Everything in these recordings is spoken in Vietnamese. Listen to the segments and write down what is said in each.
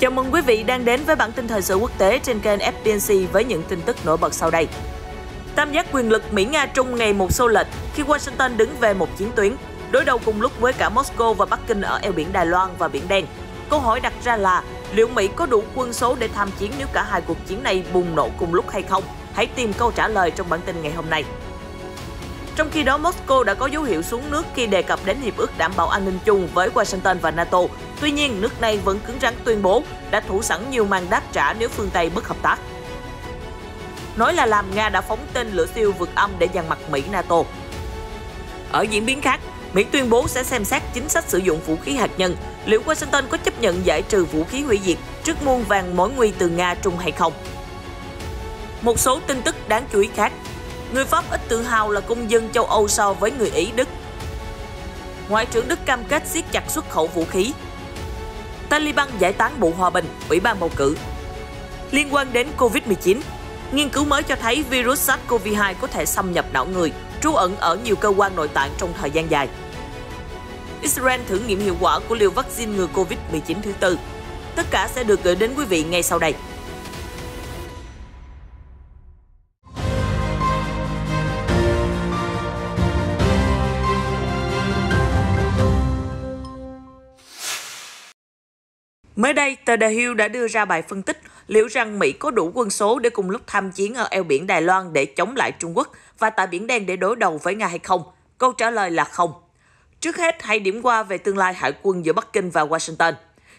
Chào mừng quý vị đang đến với bản tin thời sự quốc tế trên kênh FBNC với những tin tức nổi bật sau đây. Tam giác quyền lực Mỹ-Nga-Trung ngày một sâu lệch khi Washington đứng về một chiến tuyến, đối đầu cùng lúc với cả Moscow và Bắc Kinh ở eo biển Đài Loan và Biển Đen. Câu hỏi đặt ra là liệu Mỹ có đủ quân số để tham chiến nếu cả hai cuộc chiến này bùng nổ cùng lúc hay không? Hãy tìm câu trả lời trong bản tin ngày hôm nay. Trong khi đó, Moscow đã có dấu hiệu xuống nước khi đề cập đến hiệp ước đảm bảo an ninh chung với Washington và NATO. Tuy nhiên, nước này vẫn cứng rắn tuyên bố đã thủ sẵn nhiều màn đáp trả nếu phương Tây bất hợp tác. Nói là làm Nga đã phóng tên lửa siêu vượt âm để dằn mặt Mỹ NATO. Ở diễn biến khác, Mỹ tuyên bố sẽ xem xét chính sách sử dụng vũ khí hạt nhân. Liệu Washington có chấp nhận giải trừ vũ khí hủy diệt trước muôn vàng mối nguy từ Nga trung hay không? Một số tin tức đáng chú ý khác người Pháp ít tự hào là công dân châu Âu so với người Ý Đức. Ngoại trưởng Đức cam kết siết chặt xuất khẩu vũ khí. Taliban giải tán bộ hòa bình, Ủy ban bầu cử. Liên quan đến Covid-19, nghiên cứu mới cho thấy virus SARS-CoV-2 có thể xâm nhập não người, trú ẩn ở nhiều cơ quan nội tạng trong thời gian dài. Israel thử nghiệm hiệu quả của liều vaccine ngừa Covid-19 thứ tư. Tất cả sẽ được gửi đến quý vị ngay sau đây. Mới đây, tờ The Hill đã đưa ra bài phân tích liệu rằng Mỹ có đủ quân số để cùng lúc tham chiến ở eo biển Đài Loan để chống lại Trung Quốc và tại Biển Đen để đối đầu với Nga hay không? Câu trả lời là không. Trước hết, hãy điểm qua về tương lai hải quân giữa Bắc Kinh và Washington.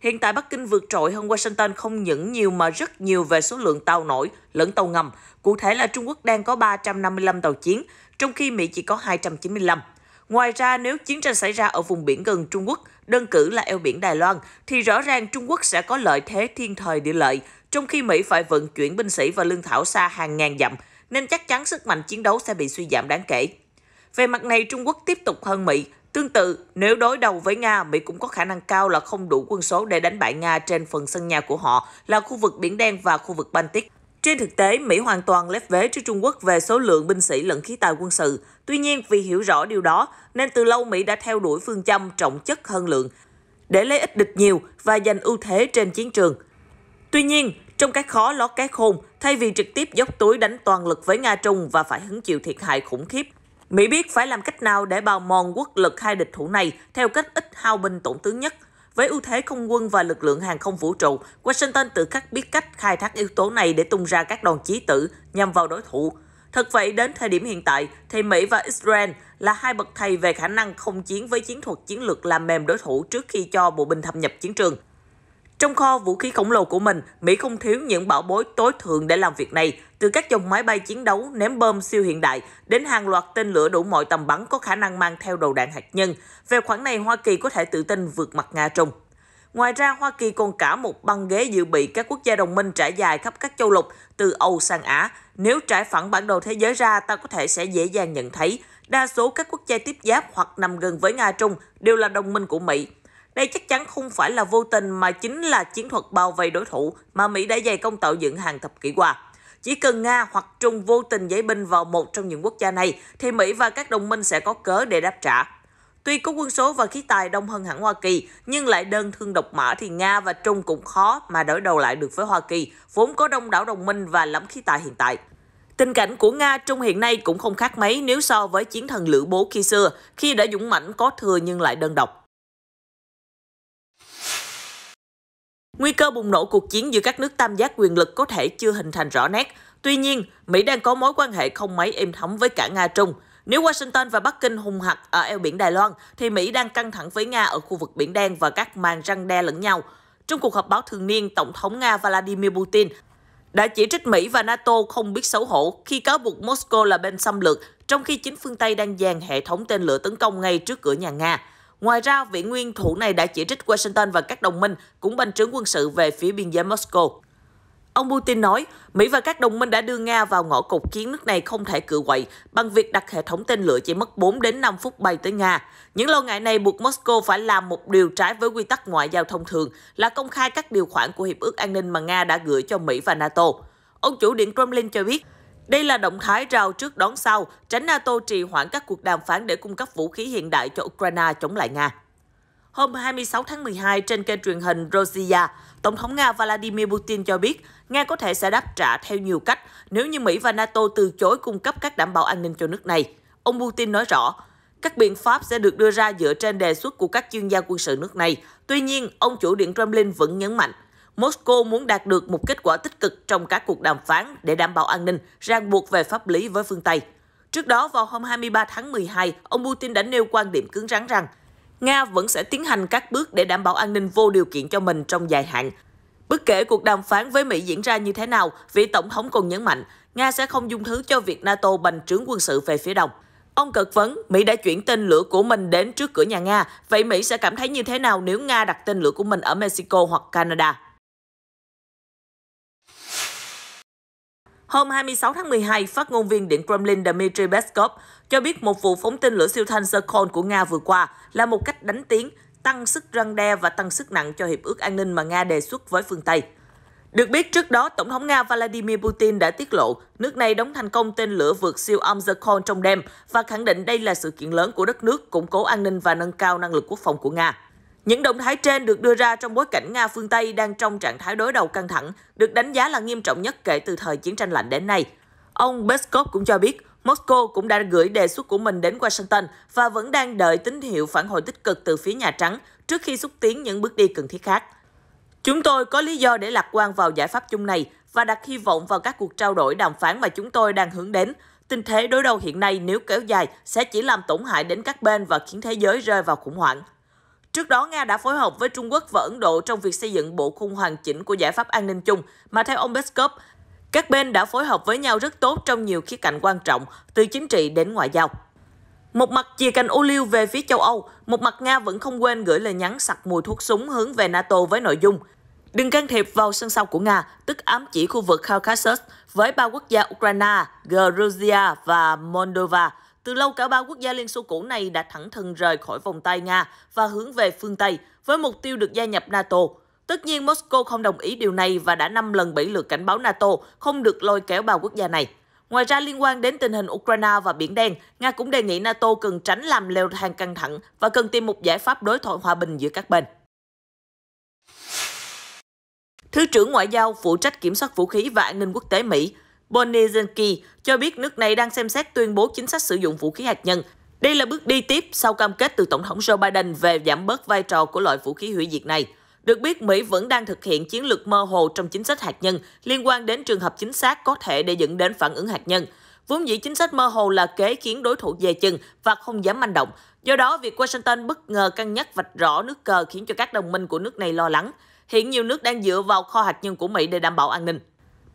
Hiện tại Bắc Kinh vượt trội hơn Washington không những nhiều mà rất nhiều về số lượng tàu nổi lẫn tàu ngầm. Cụ thể là Trung Quốc đang có 355 tàu chiến, trong khi Mỹ chỉ có 295. Ngoài ra, nếu chiến tranh xảy ra ở vùng biển gần Trung Quốc, đơn cử là eo biển Đài Loan, thì rõ ràng Trung Quốc sẽ có lợi thế thiên thời địa lợi, trong khi Mỹ phải vận chuyển binh sĩ và lương thảo xa hàng ngàn dặm, nên chắc chắn sức mạnh chiến đấu sẽ bị suy giảm đáng kể. Về mặt này, Trung Quốc tiếp tục hơn Mỹ. Tương tự, nếu đối đầu với Nga, Mỹ cũng có khả năng cao là không đủ quân số để đánh bại Nga trên phần sân nhà của họ là khu vực Biển Đen và khu vực Baltic. Trên thực tế, Mỹ hoàn toàn lép vế trước Trung Quốc về số lượng binh sĩ lẫn khí tài quân sự. Tuy nhiên, vì hiểu rõ điều đó, nên từ lâu Mỹ đã theo đuổi phương châm trọng chất hơn lượng, để lấy ít địch nhiều và giành ưu thế trên chiến trường. Tuy nhiên, trong cái khó ló cái khôn, thay vì trực tiếp dốc túi đánh toàn lực với Nga Trung và phải hứng chịu thiệt hại khủng khiếp, Mỹ biết phải làm cách nào để bào mòn quốc lực hai địch thủ này theo cách ít hao binh tổn tướng nhất – với ưu thế không quân và lực lượng hàng không vũ trụ, Washington tự khắc biết cách khai thác yếu tố này để tung ra các đòn chí tử nhằm vào đối thủ. Thật vậy, đến thời điểm hiện tại, thì Mỹ và Israel là hai bậc thầy về khả năng không chiến với chiến thuật chiến lược làm mềm đối thủ trước khi cho bộ binh thâm nhập chiến trường. Trong kho vũ khí khổng lồ của mình, Mỹ không thiếu những bảo bối tối thượng để làm việc này, từ các dòng máy bay chiến đấu, ném bom siêu hiện đại đến hàng loạt tên lửa đủ mọi tầm bắn có khả năng mang theo đầu đạn hạt nhân. Về khoản này, Hoa Kỳ có thể tự tin vượt mặt Nga Trung. Ngoài ra, Hoa Kỳ còn cả một băng ghế dự bị các quốc gia đồng minh trải dài khắp các châu lục từ Âu sang Á. Nếu trải phẳng bản đồ thế giới ra, ta có thể sẽ dễ dàng nhận thấy đa số các quốc gia tiếp giáp hoặc nằm gần với Nga Trung đều là đồng minh của Mỹ. Đây chắc chắn không phải là vô tình mà chính là chiến thuật bao vây đối thủ mà Mỹ đã dày công tạo dựng hàng thập kỷ qua. Chỉ cần Nga hoặc Trung vô tình giải binh vào một trong những quốc gia này thì Mỹ và các đồng minh sẽ có cớ để đáp trả. Tuy có quân số và khí tài đông hơn hẳn Hoa Kỳ, nhưng lại đơn thương độc mã thì Nga và Trung cũng khó mà đối đầu lại được với Hoa Kỳ, vốn có đông đảo đồng minh và lắm khí tài hiện tại. Tình cảnh của Nga Trung hiện nay cũng không khác mấy nếu so với chiến thần lữ bố khi xưa, khi đã dũng mãnh có thừa nhưng lại đơn độc. Nguy cơ bùng nổ cuộc chiến giữa các nước tam giác quyền lực có thể chưa hình thành rõ nét. Tuy nhiên, Mỹ đang có mối quan hệ không mấy êm thấm với cả Nga-Trung. Nếu Washington và Bắc Kinh hùng hặt ở eo biển Đài Loan, thì Mỹ đang căng thẳng với Nga ở khu vực Biển Đen và các màn răng đe lẫn nhau. Trong cuộc họp báo thường niên, Tổng thống Nga Vladimir Putin đã chỉ trích Mỹ và NATO không biết xấu hổ khi cáo buộc Moscow là bên xâm lược, trong khi chính phương Tây đang dàn hệ thống tên lửa tấn công ngay trước cửa nhà Nga. Ngoài ra, vị nguyên thủ này đã chỉ trích Washington và các đồng minh cũng bành trướng quân sự về phía biên giới Moscow. Ông Putin nói, Mỹ và các đồng minh đã đưa Nga vào ngõ cụt khiến nước này không thể cự quậy bằng việc đặt hệ thống tên lửa chỉ mất 4 đến 5 phút bay tới Nga. Những lo ngại này buộc Moscow phải làm một điều trái với quy tắc ngoại giao thông thường là công khai các điều khoản của Hiệp ước An ninh mà Nga đã gửi cho Mỹ và NATO. Ông chủ điện Kremlin cho biết, đây là động thái rào trước đón sau, tránh NATO trì hoãn các cuộc đàm phán để cung cấp vũ khí hiện đại cho Ukraine chống lại Nga. Hôm 26 tháng 12 trên kênh truyền hình Rosia, Tổng thống Nga Vladimir Putin cho biết Nga có thể sẽ đáp trả theo nhiều cách nếu như Mỹ và NATO từ chối cung cấp các đảm bảo an ninh cho nước này. Ông Putin nói rõ, các biện pháp sẽ được đưa ra dựa trên đề xuất của các chuyên gia quân sự nước này. Tuy nhiên, ông chủ Điện Kremlin vẫn nhấn mạnh Moscow muốn đạt được một kết quả tích cực trong các cuộc đàm phán để đảm bảo an ninh, ràng buộc về pháp lý với phương Tây. Trước đó, vào hôm 23 tháng 12, ông Putin đã nêu quan điểm cứng rắn rằng Nga vẫn sẽ tiến hành các bước để đảm bảo an ninh vô điều kiện cho mình trong dài hạn. Bất kể cuộc đàm phán với Mỹ diễn ra như thế nào, vị Tổng thống còn nhấn mạnh Nga sẽ không dung thứ cho việc NATO bành trướng quân sự về phía Đông. Ông cực vấn, Mỹ đã chuyển tên lửa của mình đến trước cửa nhà Nga, vậy Mỹ sẽ cảm thấy như thế nào nếu Nga đặt tên lửa của mình ở Mexico hoặc Canada? Hôm 26 tháng 12, phát ngôn viên Điện Kremlin Dmitry Peskov cho biết một vụ phóng tên lửa siêu thanh Zircon của Nga vừa qua là một cách đánh tiếng, tăng sức răng đe và tăng sức nặng cho hiệp ước an ninh mà Nga đề xuất với phương Tây. Được biết, trước đó, Tổng thống Nga Vladimir Putin đã tiết lộ nước này đóng thành công tên lửa vượt siêu âm Zircon trong đêm và khẳng định đây là sự kiện lớn của đất nước củng cố an ninh và nâng cao năng lực quốc phòng của Nga. Những động thái trên được đưa ra trong bối cảnh Nga phương Tây đang trong trạng thái đối đầu căng thẳng, được đánh giá là nghiêm trọng nhất kể từ thời chiến tranh lạnh đến nay. Ông Peskov cũng cho biết, Moscow cũng đã gửi đề xuất của mình đến Washington và vẫn đang đợi tín hiệu phản hồi tích cực từ phía Nhà Trắng trước khi xúc tiến những bước đi cần thiết khác. Chúng tôi có lý do để lạc quan vào giải pháp chung này và đặt hy vọng vào các cuộc trao đổi đàm phán mà chúng tôi đang hướng đến. Tình thế đối đầu hiện nay nếu kéo dài sẽ chỉ làm tổn hại đến các bên và khiến thế giới rơi vào khủng hoảng. Trước đó, Nga đã phối hợp với Trung Quốc và Ấn Độ trong việc xây dựng bộ khung hoàn chỉnh của giải pháp an ninh chung, mà theo ông Peskov, các bên đã phối hợp với nhau rất tốt trong nhiều khía cạnh quan trọng, từ chính trị đến ngoại giao. Một mặt chìa cành ô liu về phía châu Âu, một mặt Nga vẫn không quên gửi lời nhắn sặc mùi thuốc súng hướng về NATO với nội dung Đừng can thiệp vào sân sau của Nga, tức ám chỉ khu vực Caucasus với ba quốc gia Ukraine, Georgia và Moldova từ lâu cả ba quốc gia Liên Xô cũ này đã thẳng thừng rời khỏi vòng tay Nga và hướng về phương Tây với mục tiêu được gia nhập NATO. Tất nhiên, Moscow không đồng ý điều này và đã 5 lần 7 lượt cảnh báo NATO không được lôi kéo ba quốc gia này. Ngoài ra, liên quan đến tình hình Ukraine và Biển Đen, Nga cũng đề nghị NATO cần tránh làm leo thang căng thẳng và cần tìm một giải pháp đối thoại hòa bình giữa các bên. Thứ trưởng Ngoại giao phụ trách kiểm soát vũ khí và an ninh quốc tế Mỹ Bonnie Zenki cho biết nước này đang xem xét tuyên bố chính sách sử dụng vũ khí hạt nhân. Đây là bước đi tiếp sau cam kết từ Tổng thống Joe Biden về giảm bớt vai trò của loại vũ khí hủy diệt này. Được biết, Mỹ vẫn đang thực hiện chiến lược mơ hồ trong chính sách hạt nhân liên quan đến trường hợp chính xác có thể để dẫn đến phản ứng hạt nhân. Vốn dĩ chính sách mơ hồ là kế khiến đối thủ dè chừng và không dám manh động. Do đó, việc Washington bất ngờ cân nhắc vạch rõ nước cờ khiến cho các đồng minh của nước này lo lắng. Hiện nhiều nước đang dựa vào kho hạt nhân của Mỹ để đảm bảo an ninh.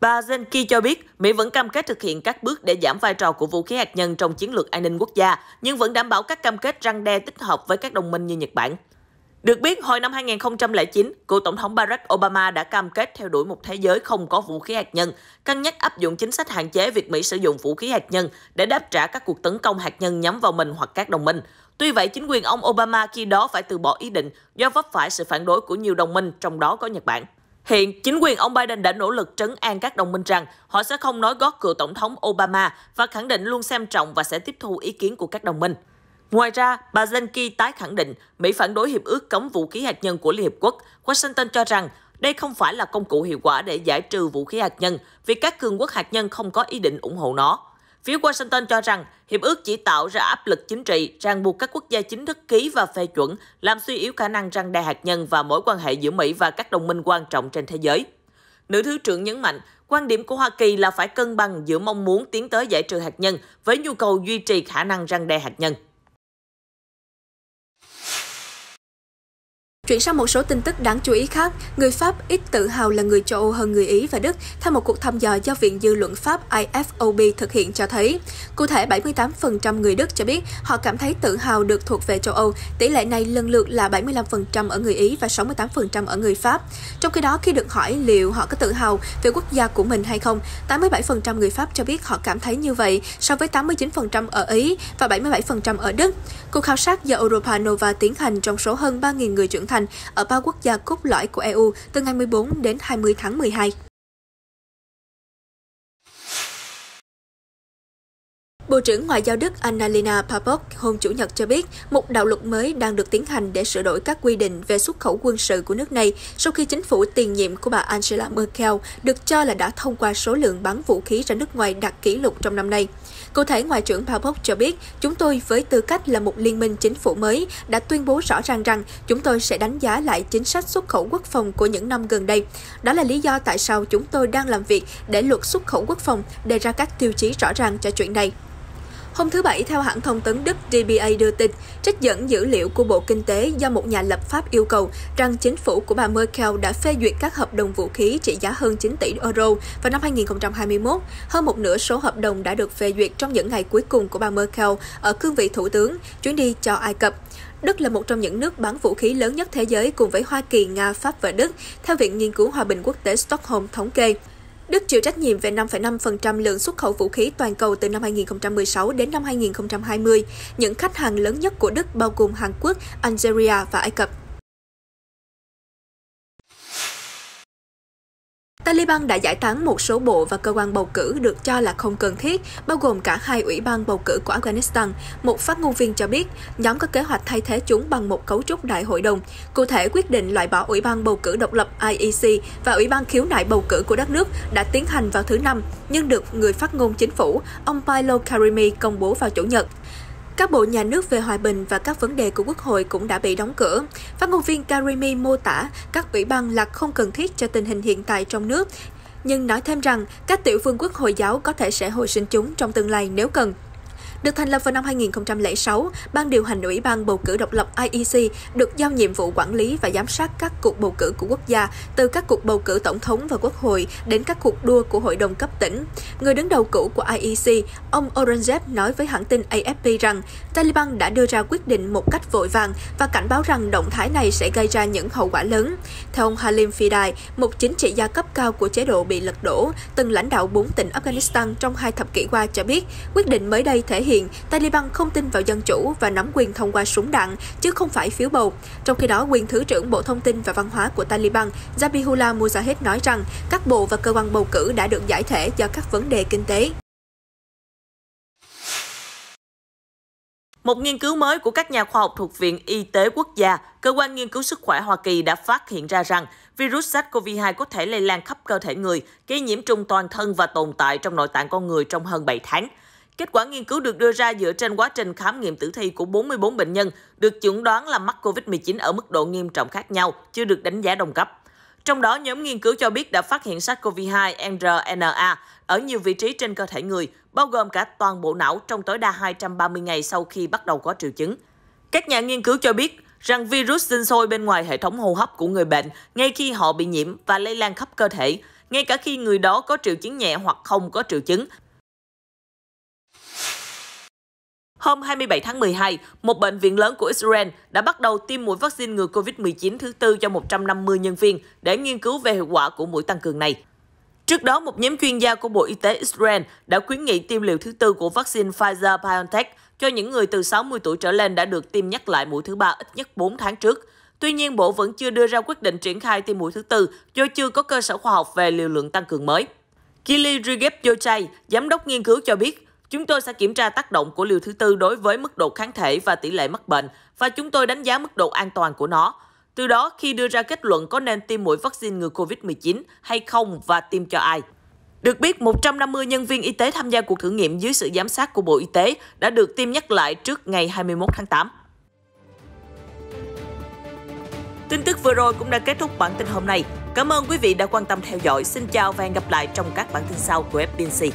Bà Zenki cho biết, Mỹ vẫn cam kết thực hiện các bước để giảm vai trò của vũ khí hạt nhân trong chiến lược an ninh quốc gia, nhưng vẫn đảm bảo các cam kết răng đe tích hợp với các đồng minh như Nhật Bản. Được biết, hồi năm 2009, cựu Tổng thống Barack Obama đã cam kết theo đuổi một thế giới không có vũ khí hạt nhân, cân nhắc áp dụng chính sách hạn chế việc Mỹ sử dụng vũ khí hạt nhân để đáp trả các cuộc tấn công hạt nhân nhắm vào mình hoặc các đồng minh. Tuy vậy, chính quyền ông Obama khi đó phải từ bỏ ý định do vấp phải sự phản đối của nhiều đồng minh, trong đó có Nhật Bản. Hiện, chính quyền ông Biden đã nỗ lực trấn an các đồng minh rằng họ sẽ không nói gót cựu Tổng thống Obama và khẳng định luôn xem trọng và sẽ tiếp thu ý kiến của các đồng minh. Ngoài ra, bà Zelensky tái khẳng định Mỹ phản đối hiệp ước cấm vũ khí hạt nhân của Liên Hiệp Quốc. Washington cho rằng đây không phải là công cụ hiệu quả để giải trừ vũ khí hạt nhân vì các cường quốc hạt nhân không có ý định ủng hộ nó. Phía Washington cho rằng hiệp ước chỉ tạo ra áp lực chính trị, ràng buộc các quốc gia chính thức ký và phê chuẩn, làm suy yếu khả năng răng đe hạt nhân và mối quan hệ giữa Mỹ và các đồng minh quan trọng trên thế giới. Nữ thứ trưởng nhấn mạnh, quan điểm của Hoa Kỳ là phải cân bằng giữa mong muốn tiến tới giải trừ hạt nhân với nhu cầu duy trì khả năng răng đe hạt nhân. Chuyển sang một số tin tức đáng chú ý khác, người Pháp ít tự hào là người châu Âu hơn người Ý và Đức, theo một cuộc thăm dò do Viện Dư luận Pháp IFOB thực hiện cho thấy. Cụ thể, 78% người Đức cho biết họ cảm thấy tự hào được thuộc về châu Âu, tỷ lệ này lần lượt là 75% ở người Ý và 68% ở người Pháp. Trong khi đó, khi được hỏi liệu họ có tự hào về quốc gia của mình hay không, 87% người Pháp cho biết họ cảm thấy như vậy so với 89% ở Ý và 77% ở Đức. Cuộc khảo sát do Europa Nova tiến hành trong số hơn 3.000 người trưởng thành hành ở ba quốc gia cốt lõi của EU từ ngày 14 đến 20 tháng 12. Bộ trưởng Ngoại giao Đức Annalena Baerbock hôm Chủ nhật cho biết một đạo luật mới đang được tiến hành để sửa đổi các quy định về xuất khẩu quân sự của nước này sau khi chính phủ tiền nhiệm của bà Angela Merkel được cho là đã thông qua số lượng bán vũ khí ra nước ngoài đạt kỷ lục trong năm nay. Cụ thể, Ngoại trưởng Baerbock cho biết, chúng tôi với tư cách là một liên minh chính phủ mới đã tuyên bố rõ ràng rằng chúng tôi sẽ đánh giá lại chính sách xuất khẩu quốc phòng của những năm gần đây. Đó là lý do tại sao chúng tôi đang làm việc để luật xuất khẩu quốc phòng đề ra các tiêu chí rõ ràng cho chuyện này. Hôm thứ Bảy, theo hãng thông tấn Đức DBA đưa tin, trích dẫn dữ liệu của Bộ Kinh tế do một nhà lập pháp yêu cầu rằng chính phủ của bà Merkel đã phê duyệt các hợp đồng vũ khí trị giá hơn 9 tỷ euro vào năm 2021. Hơn một nửa số hợp đồng đã được phê duyệt trong những ngày cuối cùng của bà Merkel ở cương vị thủ tướng, chuyến đi cho Ai Cập. Đức là một trong những nước bán vũ khí lớn nhất thế giới cùng với Hoa Kỳ, Nga, Pháp và Đức, theo Viện Nghiên cứu Hòa bình Quốc tế Stockholm thống kê. Đức chịu trách nhiệm về 5,5% lượng xuất khẩu vũ khí toàn cầu từ năm 2016 đến năm 2020. Những khách hàng lớn nhất của Đức bao gồm Hàn Quốc, Algeria và Ai Cập. Taliban đã giải tán một số bộ và cơ quan bầu cử được cho là không cần thiết, bao gồm cả hai ủy ban bầu cử của Afghanistan. Một phát ngôn viên cho biết, nhóm có kế hoạch thay thế chúng bằng một cấu trúc đại hội đồng, cụ thể quyết định loại bỏ ủy ban bầu cử độc lập IEC và ủy ban khiếu nại bầu cử của đất nước đã tiến hành vào thứ Năm, nhưng được người phát ngôn chính phủ, ông Pailo Karimi công bố vào Chủ nhật. Các bộ nhà nước về hòa bình và các vấn đề của Quốc hội cũng đã bị đóng cửa. Phát ngôn viên Karimi mô tả các ủy ban là không cần thiết cho tình hình hiện tại trong nước, nhưng nói thêm rằng các tiểu vương quốc Hồi giáo có thể sẽ hồi sinh chúng trong tương lai nếu cần. Được thành lập vào năm 2006, Ban điều hành Ủy ban Bầu cử độc lập IEC được giao nhiệm vụ quản lý và giám sát các cuộc bầu cử của quốc gia, từ các cuộc bầu cử tổng thống và quốc hội đến các cuộc đua của hội đồng cấp tỉnh. Người đứng đầu cũ của IEC, ông Orangev nói với hãng tin AFP rằng Taliban đã đưa ra quyết định một cách vội vàng và cảnh báo rằng động thái này sẽ gây ra những hậu quả lớn. Theo ông Halim Fidai, một chính trị gia cấp cao của chế độ bị lật đổ, từng lãnh đạo bốn tỉnh Afghanistan trong hai thập kỷ qua cho biết, quyết định mới đây thể hiện hiện Taliban không tin vào dân chủ và nắm quyền thông qua súng đạn, chứ không phải phiếu bầu. Trong khi đó, quyền Thứ trưởng Bộ Thông tin và Văn hóa của Taliban Zabihullah Mujahid nói rằng các bộ và cơ quan bầu cử đã được giải thể do các vấn đề kinh tế. Một nghiên cứu mới của các nhà khoa học thuộc Viện Y tế Quốc gia, Cơ quan Nghiên cứu Sức khỏe Hoa Kỳ đã phát hiện ra rằng virus SARS-CoV-2 có thể lây lan khắp cơ thể người, gây nhiễm trùng toàn thân và tồn tại trong nội tạng con người trong hơn 7 tháng. Kết quả nghiên cứu được đưa ra dựa trên quá trình khám nghiệm tử thi của 44 bệnh nhân được chẩn đoán là mắc COVID-19 ở mức độ nghiêm trọng khác nhau, chưa được đánh giá đồng cấp. Trong đó, nhóm nghiên cứu cho biết đã phát hiện SARS-CoV-2 mRNA ở nhiều vị trí trên cơ thể người, bao gồm cả toàn bộ não trong tối đa 230 ngày sau khi bắt đầu có triệu chứng. Các nhà nghiên cứu cho biết rằng virus sinh sôi bên ngoài hệ thống hô hấp của người bệnh ngay khi họ bị nhiễm và lây lan khắp cơ thể, ngay cả khi người đó có triệu chứng nhẹ hoặc không có triệu chứng, Hôm 27 tháng 12, một bệnh viện lớn của Israel đã bắt đầu tiêm mũi vaccine ngừa COVID-19 thứ tư cho 150 nhân viên để nghiên cứu về hiệu quả của mũi tăng cường này. Trước đó, một nhóm chuyên gia của Bộ Y tế Israel đã khuyến nghị tiêm liều thứ tư của vaccine Pfizer-BioNTech cho những người từ 60 tuổi trở lên đã được tiêm nhắc lại mũi thứ ba ít nhất 4 tháng trước. Tuy nhiên, Bộ vẫn chưa đưa ra quyết định triển khai tiêm mũi thứ tư do chưa có cơ sở khoa học về liều lượng tăng cường mới. Kili Rigep Yochai, giám đốc nghiên cứu cho biết, Chúng tôi sẽ kiểm tra tác động của liều thứ tư đối với mức độ kháng thể và tỷ lệ mắc bệnh và chúng tôi đánh giá mức độ an toàn của nó. Từ đó, khi đưa ra kết luận có nên tiêm mũi vaccine ngừa COVID-19 hay không và tiêm cho ai. Được biết, 150 nhân viên y tế tham gia cuộc thử nghiệm dưới sự giám sát của Bộ Y tế đã được tiêm nhắc lại trước ngày 21 tháng 8. Tin tức vừa rồi cũng đã kết thúc bản tin hôm nay. Cảm ơn quý vị đã quan tâm theo dõi. Xin chào và hẹn gặp lại trong các bản tin sau của FBNC.